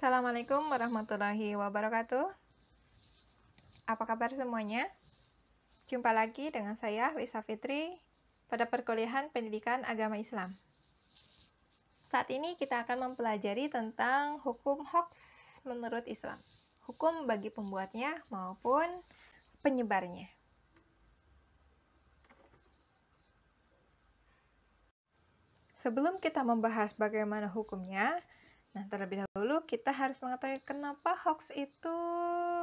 Assalamualaikum warahmatullahi wabarakatuh. Apa kabar semuanya? Jumpa lagi dengan saya Lisa Fitri pada perkuliahan Pendidikan Agama Islam. Saat ini kita akan mempelajari tentang hukum hoax menurut Islam. Hukum bagi pembuatnya maupun penyebarnya. Sebelum kita membahas bagaimana hukumnya, Nah, terlebih dahulu kita harus mengetahui kenapa hoax itu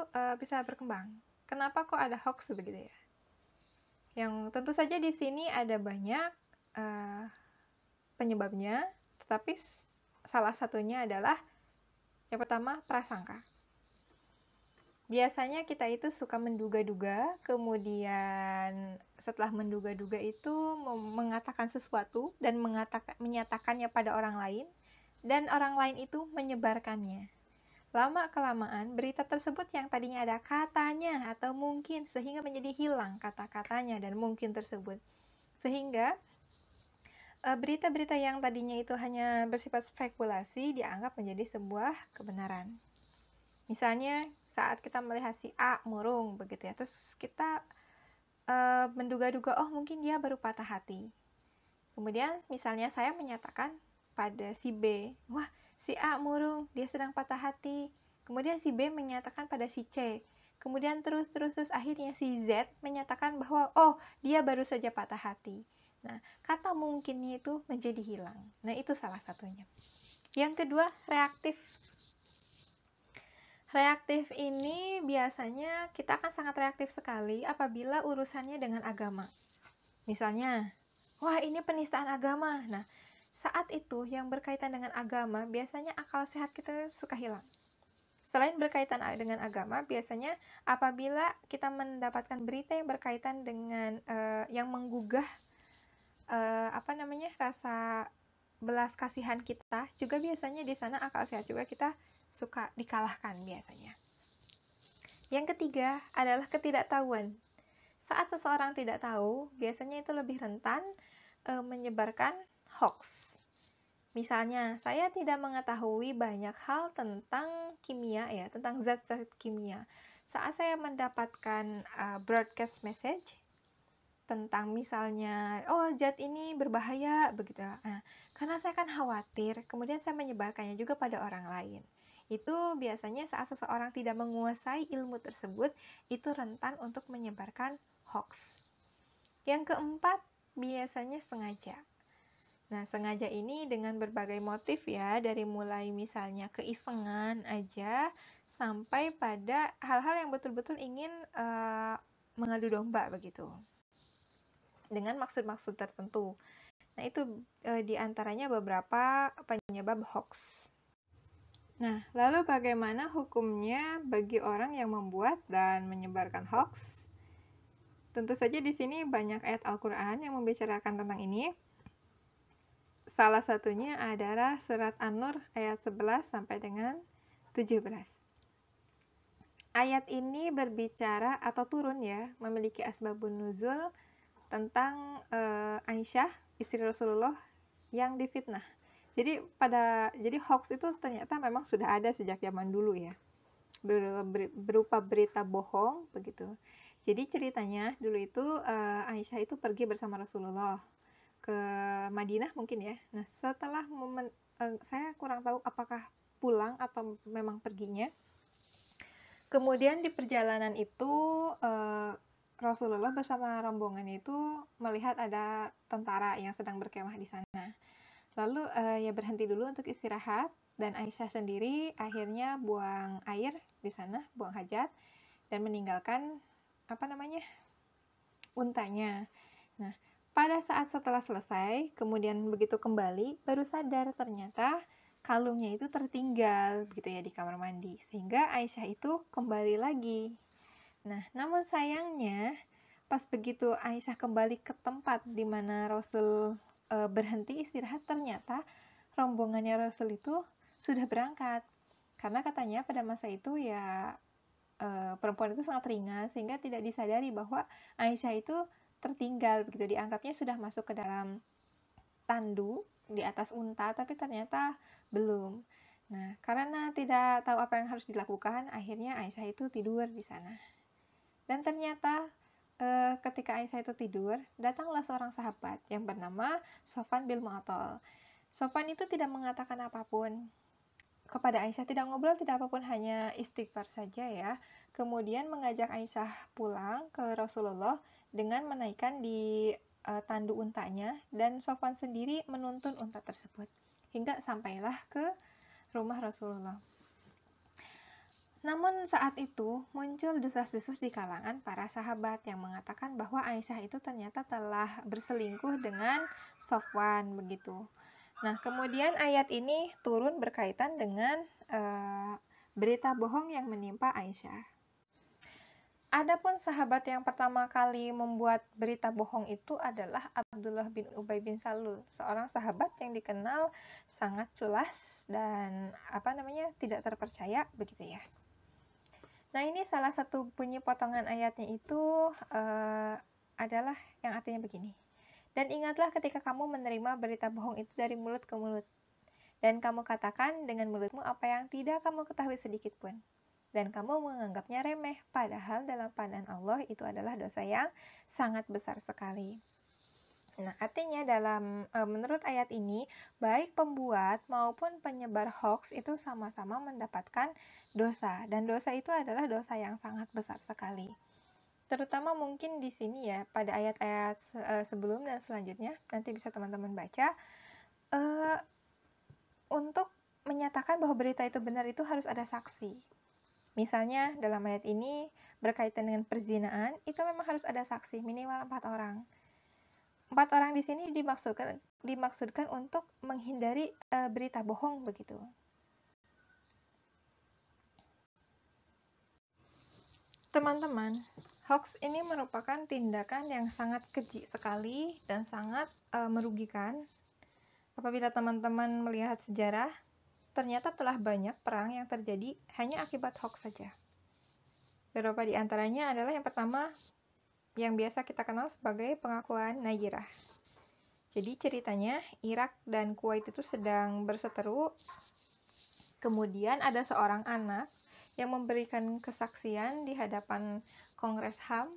uh, bisa berkembang. Kenapa kok ada hoax begitu ya? Yang tentu saja di sini ada banyak uh, penyebabnya, tetapi salah satunya adalah yang pertama prasangka. Biasanya kita itu suka menduga-duga, kemudian setelah menduga-duga itu mengatakan sesuatu dan mengatakan menyatakannya pada orang lain dan orang lain itu menyebarkannya. Lama-kelamaan, berita tersebut yang tadinya ada katanya atau mungkin sehingga menjadi hilang kata-katanya dan mungkin tersebut. Sehingga eh, berita-berita yang tadinya itu hanya bersifat spekulasi dianggap menjadi sebuah kebenaran. Misalnya saat kita melihat si A murung begitu ya, terus kita e, menduga-duga oh mungkin dia baru patah hati. Kemudian misalnya saya menyatakan pada si B. Wah, si A murung, dia sedang patah hati. Kemudian si B menyatakan pada si C. Kemudian terus terus terus akhirnya si Z menyatakan bahwa oh, dia baru saja patah hati. Nah, kata mungkinnya itu menjadi hilang. Nah, itu salah satunya. Yang kedua, reaktif. Reaktif ini biasanya kita akan sangat reaktif sekali apabila urusannya dengan agama. Misalnya, wah ini penistaan agama. Nah, saat itu yang berkaitan dengan agama, biasanya akal sehat kita suka hilang. Selain berkaitan dengan agama, biasanya apabila kita mendapatkan berita yang berkaitan dengan uh, yang menggugah uh, apa namanya rasa belas kasihan kita, juga biasanya di sana akal sehat juga kita suka dikalahkan biasanya. Yang ketiga adalah ketidaktahuan. Saat seseorang tidak tahu, biasanya itu lebih rentan uh, menyebarkan hoax. Misalnya, saya tidak mengetahui banyak hal tentang kimia ya, tentang zat-zat kimia. Saat saya mendapatkan uh, broadcast message tentang misalnya, oh zat ini berbahaya begitu. Nah, karena saya kan khawatir, kemudian saya menyebarkannya juga pada orang lain. Itu biasanya saat seseorang tidak menguasai ilmu tersebut, itu rentan untuk menyebarkan hoax. Yang keempat, biasanya sengaja Nah, sengaja ini dengan berbagai motif ya, dari mulai misalnya keisengan aja sampai pada hal-hal yang betul-betul ingin uh, mengadu domba begitu. Dengan maksud-maksud tertentu. Nah, itu e, diantaranya beberapa penyebab hoax. Nah, lalu bagaimana hukumnya bagi orang yang membuat dan menyebarkan hoax? Tentu saja di sini banyak ayat Al-Quran yang membicarakan tentang ini. Salah satunya adalah surat An-Nur ayat 11 sampai dengan 17. Ayat ini berbicara atau turun ya, memiliki asbabun nuzul tentang e, Aisyah, istri Rasulullah yang difitnah. Jadi pada jadi hoax itu ternyata memang sudah ada sejak zaman dulu ya. Ber, ber, berupa berita bohong begitu. Jadi ceritanya dulu itu e, Aisyah itu pergi bersama Rasulullah ke Madinah mungkin ya. Nah, setelah momen uh, saya kurang tahu apakah pulang atau memang perginya. Kemudian di perjalanan itu uh, Rasulullah bersama rombongan itu melihat ada tentara yang sedang berkemah di sana. Lalu uh, ya berhenti dulu untuk istirahat dan Aisyah sendiri akhirnya buang air di sana, buang hajat dan meninggalkan apa namanya? untanya. Nah, pada saat setelah selesai, kemudian begitu kembali, baru sadar ternyata kalungnya itu tertinggal gitu ya di kamar mandi. Sehingga Aisyah itu kembali lagi. Nah, namun sayangnya pas begitu Aisyah kembali ke tempat di mana Rasul e, berhenti istirahat, ternyata rombongannya Rasul itu sudah berangkat. Karena katanya pada masa itu ya e, perempuan itu sangat ringan sehingga tidak disadari bahwa Aisyah itu tertinggal begitu dianggapnya sudah masuk ke dalam tandu di atas unta tapi ternyata belum. Nah, karena tidak tahu apa yang harus dilakukan, akhirnya Aisyah itu tidur di sana. Dan ternyata e, ketika Aisyah itu tidur, datanglah seorang sahabat yang bernama Sofan bin Mu'attal. Sofan itu tidak mengatakan apapun, kepada Aisyah tidak ngobrol, tidak apapun, hanya istighfar saja ya. Kemudian mengajak Aisyah pulang ke Rasulullah dengan menaikkan di e, tandu untanya dan Sofwan sendiri menuntun unta tersebut. Hingga sampailah ke rumah Rasulullah. Namun saat itu muncul desas-desus di kalangan para sahabat yang mengatakan bahwa Aisyah itu ternyata telah berselingkuh dengan Sofwan begitu. Nah, kemudian ayat ini turun berkaitan dengan e, berita bohong yang menimpa Aisyah. Adapun sahabat yang pertama kali membuat berita bohong itu adalah Abdullah bin Ubay bin Salul, seorang sahabat yang dikenal sangat culas dan apa namanya tidak terpercaya begitu ya. Nah ini salah satu bunyi potongan ayatnya itu uh, adalah yang artinya begini. Dan ingatlah ketika kamu menerima berita bohong itu dari mulut ke mulut. Dan kamu katakan dengan mulutmu apa yang tidak kamu ketahui sedikit pun. Dan kamu menganggapnya remeh, padahal dalam pandangan Allah itu adalah dosa yang sangat besar sekali. Nah, artinya dalam e, menurut ayat ini, baik pembuat maupun penyebar hoax itu sama-sama mendapatkan dosa dan dosa itu adalah dosa yang sangat besar sekali terutama mungkin di sini ya pada ayat-ayat eh, sebelum dan selanjutnya nanti bisa teman-teman baca uh, untuk menyatakan bahwa berita itu benar itu harus ada saksi misalnya dalam ayat ini berkaitan dengan perzinaan itu memang harus ada saksi minimal empat orang empat orang di sini dimaksudkan dimaksudkan untuk menghindari uh, berita bohong begitu teman-teman Hoax ini merupakan tindakan yang sangat keji sekali dan sangat e, merugikan. Apabila teman-teman melihat sejarah, ternyata telah banyak perang yang terjadi hanya akibat hoax saja. Beberapa di antaranya adalah yang pertama, yang biasa kita kenal sebagai pengakuan Najirah. Jadi ceritanya, Irak dan Kuwait itu sedang berseteru. Kemudian ada seorang anak yang memberikan kesaksian di hadapan Kongres HAM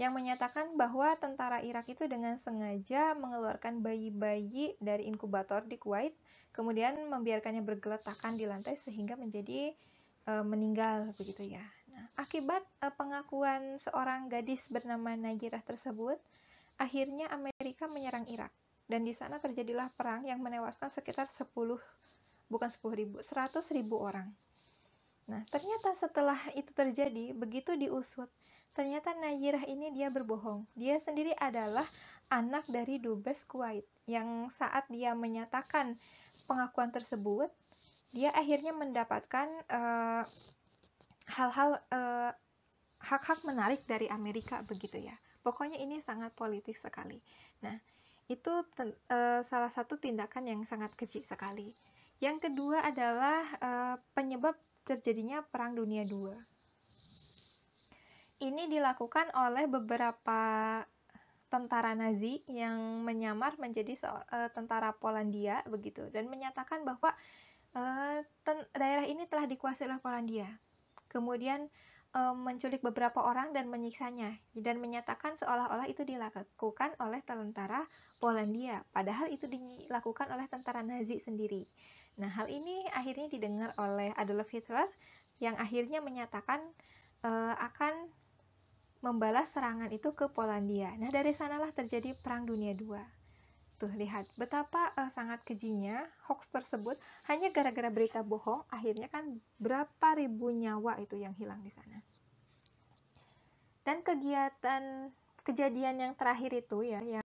yang menyatakan bahwa tentara Irak itu dengan sengaja mengeluarkan bayi-bayi dari inkubator di Kuwait, kemudian membiarkannya bergeletakan di lantai sehingga menjadi e, meninggal begitu ya. Nah, akibat e, pengakuan seorang gadis bernama Najirah tersebut, akhirnya Amerika menyerang Irak dan di sana terjadilah perang yang menewaskan sekitar 10 bukan 10 ribu, 100 ribu orang. Nah, ternyata setelah itu terjadi, begitu diusut, Ternyata Nayirah ini dia berbohong. Dia sendiri adalah anak dari Dubes Kuwait yang saat dia menyatakan pengakuan tersebut, dia akhirnya mendapatkan eh, hal-hal uh, hak-hak menarik dari Amerika begitu ya. Pokoknya ini sangat politis sekali. Nah, itu uh, salah satu tindakan yang sangat kecil sekali. Yang kedua adalah uh, penyebab terjadinya Perang Dunia II ini dilakukan oleh beberapa tentara Nazi yang menyamar menjadi eh, tentara Polandia begitu dan menyatakan bahwa eh, daerah ini telah dikuasai oleh Polandia. Kemudian eh, menculik beberapa orang dan menyiksanya dan menyatakan seolah-olah itu dilakukan oleh tentara Polandia, padahal itu dilakukan oleh tentara Nazi sendiri. Nah, hal ini akhirnya didengar oleh Adolf Hitler yang akhirnya menyatakan akan membalas serangan itu ke Polandia. Nah, dari sanalah terjadi Perang Dunia II. Tuh, lihat betapa uh, sangat kejinya hoax tersebut. Hanya gara-gara berita bohong, akhirnya kan berapa ribu nyawa itu yang hilang di sana. Dan kegiatan kejadian yang terakhir itu ya, yang